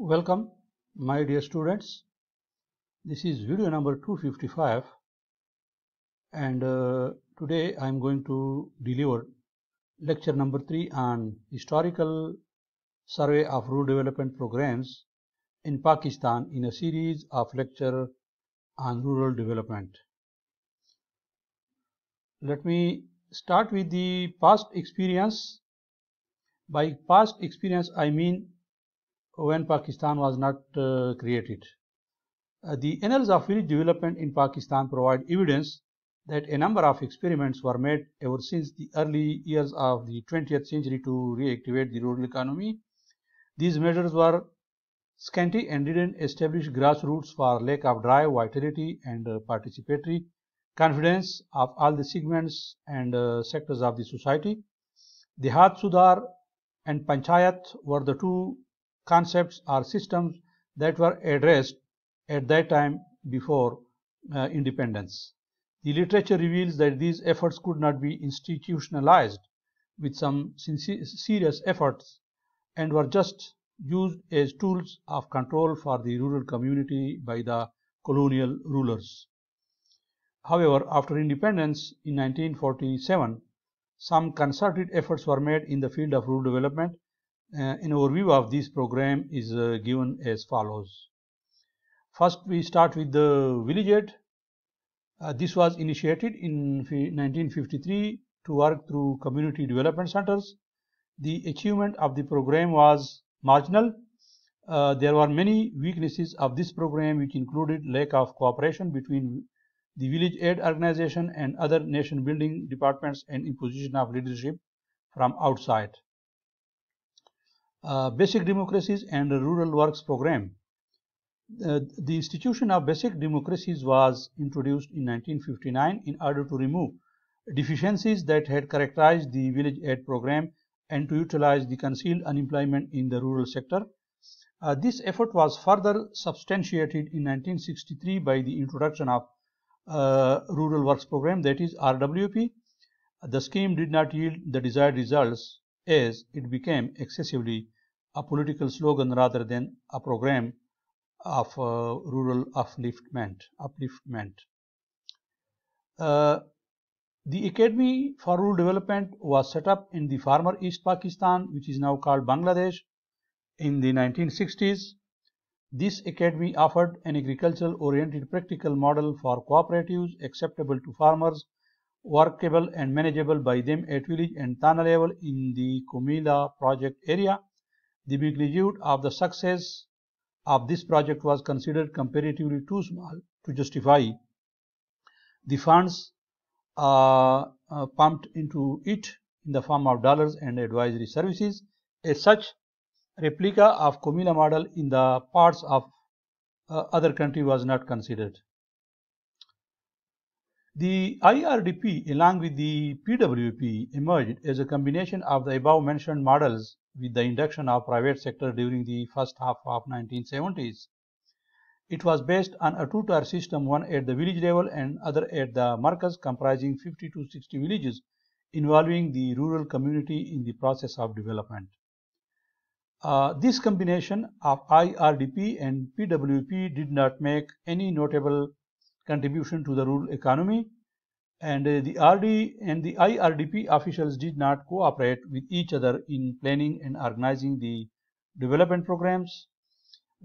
Welcome my dear students. This is video number 255 and uh, today I am going to deliver lecture number 3 on historical survey of rural development programs in Pakistan in a series of lecture on rural development. Let me start with the past experience. By past experience I mean when Pakistan was not uh, created. Uh, the annals of village development in Pakistan provide evidence that a number of experiments were made ever since the early years of the 20th century to reactivate the rural economy. These measures were scanty and didn't establish grassroots for lack of drive, vitality and uh, participatory confidence of all the segments and uh, sectors of the society. The Hat Sudar and Panchayat were the two concepts or systems that were addressed at that time before uh, independence. The literature reveals that these efforts could not be institutionalized with some serious efforts and were just used as tools of control for the rural community by the colonial rulers. However, after independence in 1947, some concerted efforts were made in the field of rural development uh, an overview of this program is uh, given as follows. First, we start with the village Uh, this was initiated in 1953 to work through community development centers. The achievement of the program was marginal. Uh, there were many weaknesses of this program which included lack of cooperation between the village aid organization and other nation building departments and imposition of leadership from outside. Uh, basic Democracies and Rural Works Program. Uh, the institution of basic democracies was introduced in 1959 in order to remove deficiencies that had characterized the village aid program and to utilize the concealed unemployment in the rural sector. Uh, this effort was further substantiated in 1963 by the introduction of uh, Rural Works Program, that is RWP. The scheme did not yield the desired results as it became excessively a political slogan rather than a program of uh, rural upliftment. upliftment. Uh, the Academy for Rural Development was set up in the former East Pakistan, which is now called Bangladesh, in the 1960s. This academy offered an agricultural oriented practical model for cooperatives acceptable to farmers, workable and manageable by them at village and Tana level in the Kumila project area the magnitude of the success of this project was considered comparatively too small to justify the funds uh, uh, pumped into it in the form of dollars and advisory services. As such, replica of Comilla model in the parts of uh, other country was not considered. The IRDP along with the PWP emerged as a combination of the above mentioned models with the induction of private sector during the first half of 1970s. It was based on a two-tier system, one at the village level and other at the markers comprising 50 to 60 villages involving the rural community in the process of development. Uh, this combination of IRDP and PWP did not make any notable contribution to the rural economy and uh, the RD and the IRDP officials did not cooperate with each other in planning and organizing the development programs.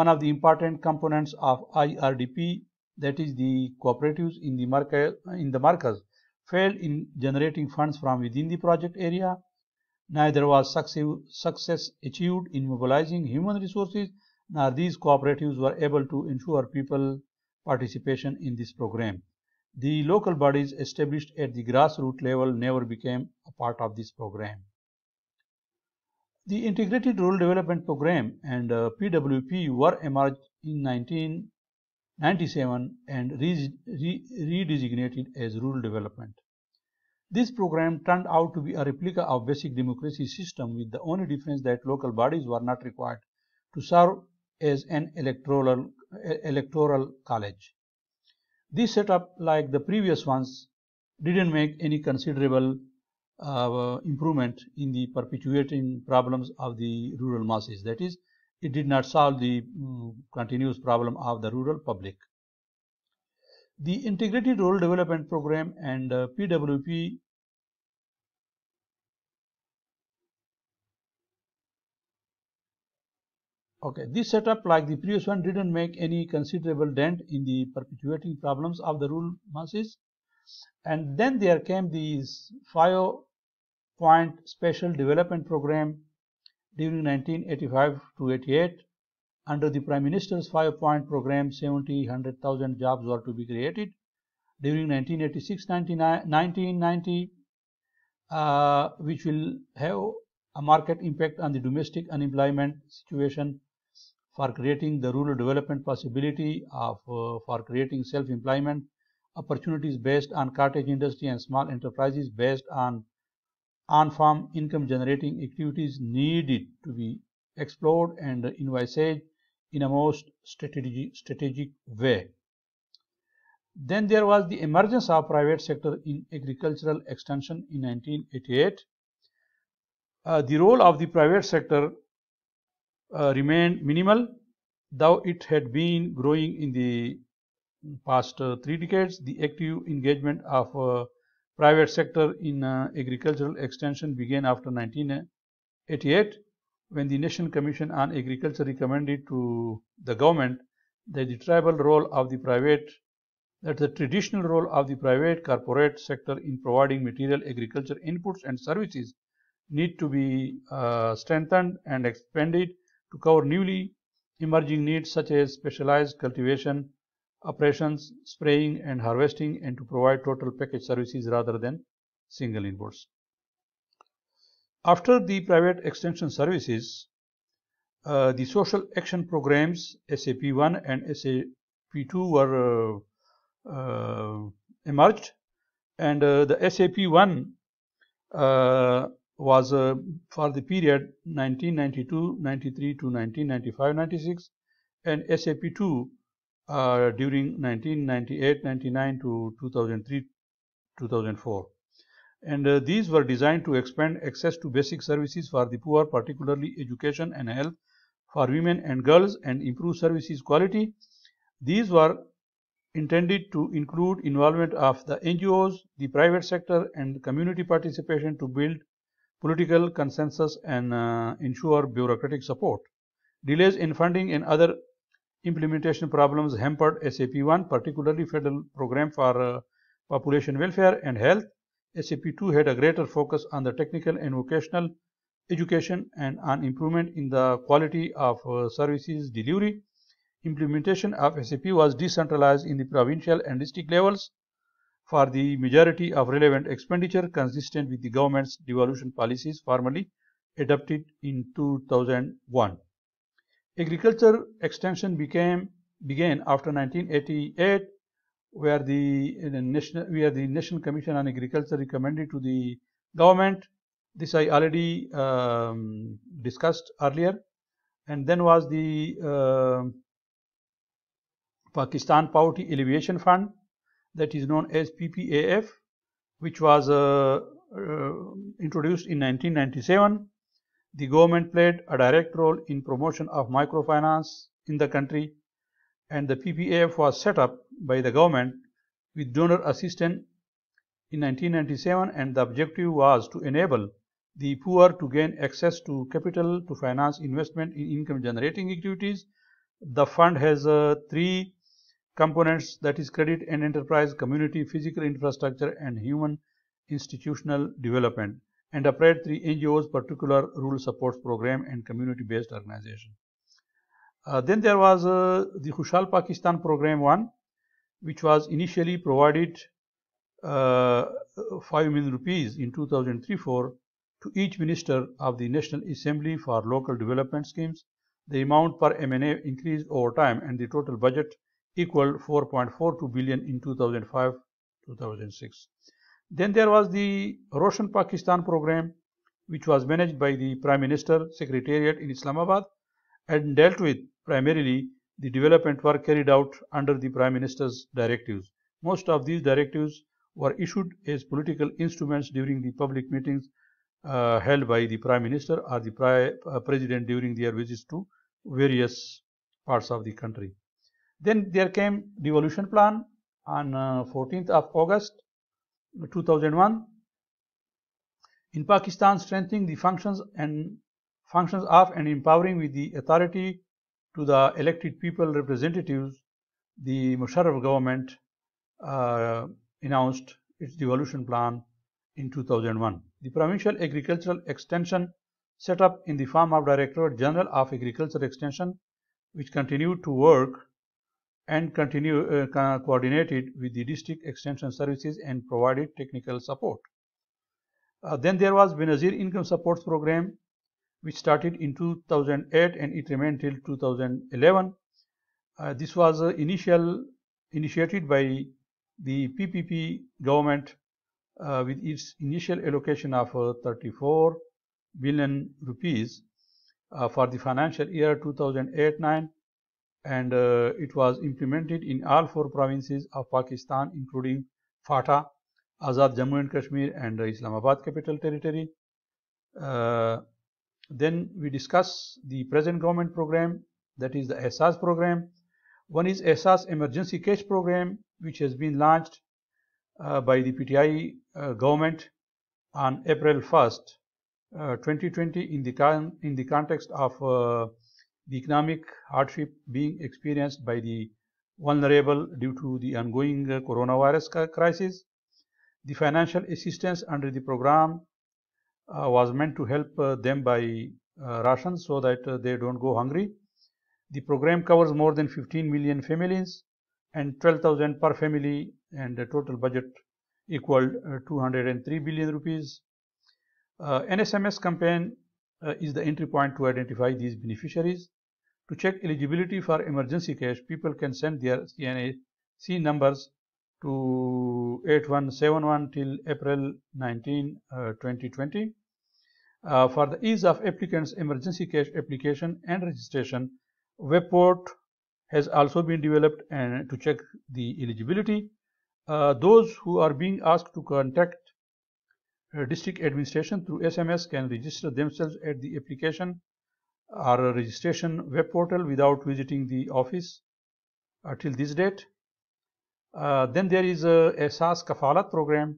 One of the important components of IRDP, that is the cooperatives in the, market, in the markers, failed in generating funds from within the project area. Neither was success achieved in mobilizing human resources, nor these cooperatives were able to ensure people participation in this program. The local bodies established at the grassroots level never became a part of this program. The Integrated Rural Development Program and uh, PWP were emerged in 1997 and redesignated re as rural development. This program turned out to be a replica of basic democracy system with the only difference that local bodies were not required to serve as an electoral electoral college. This setup, like the previous ones, didn't make any considerable uh, improvement in the perpetuating problems of the rural masses. That is, it did not solve the um, continuous problem of the rural public. The Integrated Rural Development Program and uh, PWP Okay, this setup like the previous one didn't make any considerable dent in the perpetuating problems of the rule masses. And then there came these five point special development program during 1985 to 88. Under the Prime Minister's five point program, 70, 100,000 jobs were to be created. During 1986-1990, uh, which will have a market impact on the domestic unemployment situation for creating the rural development possibility of, uh, for creating self-employment opportunities based on cottage industry and small enterprises based on on-farm income generating activities needed to be explored and envisaged in a most strategic, strategic way. Then there was the emergence of private sector in agricultural extension in 1988. Uh, the role of the private sector uh, remained minimal, though it had been growing in the past uh, three decades. The active engagement of uh, private sector in uh, agricultural extension began after 1988 when the National Commission on Agriculture recommended to the government that the tribal role of the private that the traditional role of the private corporate sector in providing material agriculture inputs and services need to be uh, strengthened and expanded to cover newly emerging needs such as specialized cultivation, operations, spraying and harvesting and to provide total package services rather than single inputs. After the private extension services, uh, the social action programs SAP1 and SAP2 were uh, uh, emerged and uh, the SAP1 was uh, for the period 1992-93 to 1995-96 and SAP2 uh, during 1998-99 to 2003-2004. And uh, these were designed to expand access to basic services for the poor, particularly education and health for women and girls and improve services quality. These were intended to include involvement of the NGOs, the private sector and community participation to build political consensus and uh, ensure bureaucratic support. Delays in funding and other implementation problems hampered SAP1, particularly federal program for uh, population welfare and health. SAP2 had a greater focus on the technical and vocational education and on improvement in the quality of uh, services delivery. Implementation of SAP was decentralized in the provincial and district levels for the majority of relevant expenditure consistent with the government's devolution policies formally adopted in 2001. Agriculture extension became began after 1988 where the, the national where the National Commission on Agriculture recommended to the government this I already um, discussed earlier and then was the uh, Pakistan Poverty Alleviation Fund that is known as PPAF which was uh, uh introduced in 1997. The government played a direct role in promotion of microfinance in the country and the PPAF was set up by the government with donor assistance in 1997 and the objective was to enable the poor to gain access to capital to finance investment in income generating activities. The fund has uh, three components that is credit and enterprise, community, physical infrastructure and human institutional development and operate three NGOs particular rural support program and community based organization. Uh, then there was uh, the Khushal Pakistan program one which was initially provided uh, 5 million rupees in 2003-4 to each minister of the National Assembly for local development schemes. The amount per MNA increased over time and the total budget equaled 4.42 billion in 2005-2006. Then there was the Roshan Pakistan program, which was managed by the Prime Minister Secretariat in Islamabad and dealt with primarily the development work carried out under the Prime Minister's directives. Most of these directives were issued as political instruments during the public meetings uh, held by the Prime Minister or the uh, President during their visits to various parts of the country. Then there came devolution plan on uh, 14th of August 2001. In Pakistan, strengthening the functions and functions of and empowering with the authority to the elected people representatives, the Musharraf government uh, announced its devolution plan in 2001. The provincial agricultural extension set up in the form of Directorate General of Agricultural Extension, which continued to work and continue uh, coordinated with the district extension services and provided technical support. Uh, then there was Benazir Income Support Program which started in 2008 and it remained till 2011. Uh, this was uh, initial initiated by the PPP government uh, with its initial allocation of uh, 34 billion rupees uh, for the financial year 2008-9 and uh, it was implemented in all four provinces of Pakistan including FATA, Azad Jammu and Kashmir and uh, Islamabad capital territory. Uh, then we discuss the present government program that is the ESAS program. One is ESAS emergency cash program which has been launched uh, by the PTI uh, government on April 1st 2020 uh, in the, in the context of the economic hardship being experienced by the vulnerable due to the ongoing uh, coronavirus crisis. The financial assistance under the program uh, was meant to help uh, them by uh, rations so that uh, they don't go hungry. The program covers more than 15 million families and 12,000 per family and the total budget equaled uh, 203 billion rupees. NSMS campaign is the entry point to identify these beneficiaries. To check eligibility for emergency cash, people can send their CNAC numbers to 8171 till April 19, uh, 2020. Uh, for the ease of applicants' emergency cash application and registration, WebPort has also been developed and to check the eligibility. Uh, those who are being asked to contact uh, district administration through SMS can register themselves at the application or registration web portal without visiting the office uh, till this date. Uh, then there is a SAS Kafalat program,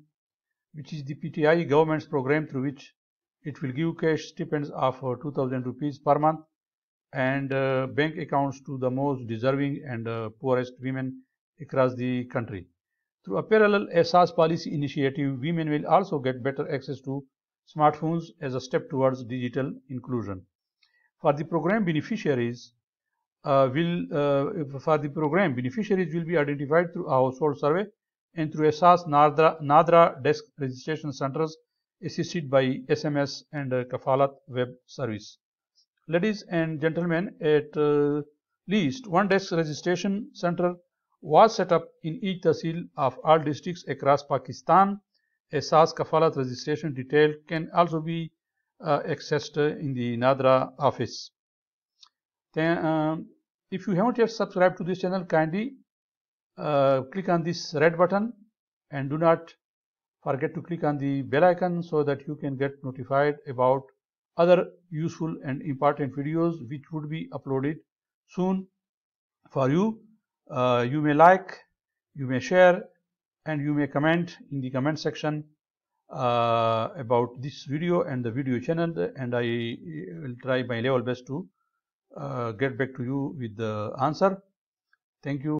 which is the PTI government's program through which it will give cash stipends of uh, 2000 rupees per month and uh, bank accounts to the most deserving and uh, poorest women across the country. Through a parallel SAS policy initiative, women will also get better access to smartphones as a step towards digital inclusion for the program beneficiaries uh, will uh, for the program beneficiaries will be identified through a household survey and through SAS Nadra, Nadra desk registration centers assisted by SMS and uh, Kafalat web service. Ladies and gentlemen, at uh, least one desk registration center was set up in each district of all districts across Pakistan. A SAS Kafalat registration detail can also be uh, accessed in the Nadra office. Then, um, if you haven't yet subscribed to this channel, kindly uh, click on this red button and do not forget to click on the bell icon so that you can get notified about other useful and important videos which would be uploaded soon for you. Uh, you may like, you may share and you may comment in the comment section uh, about this video and the video channel and I will try my level best to uh, get back to you with the answer. Thank you.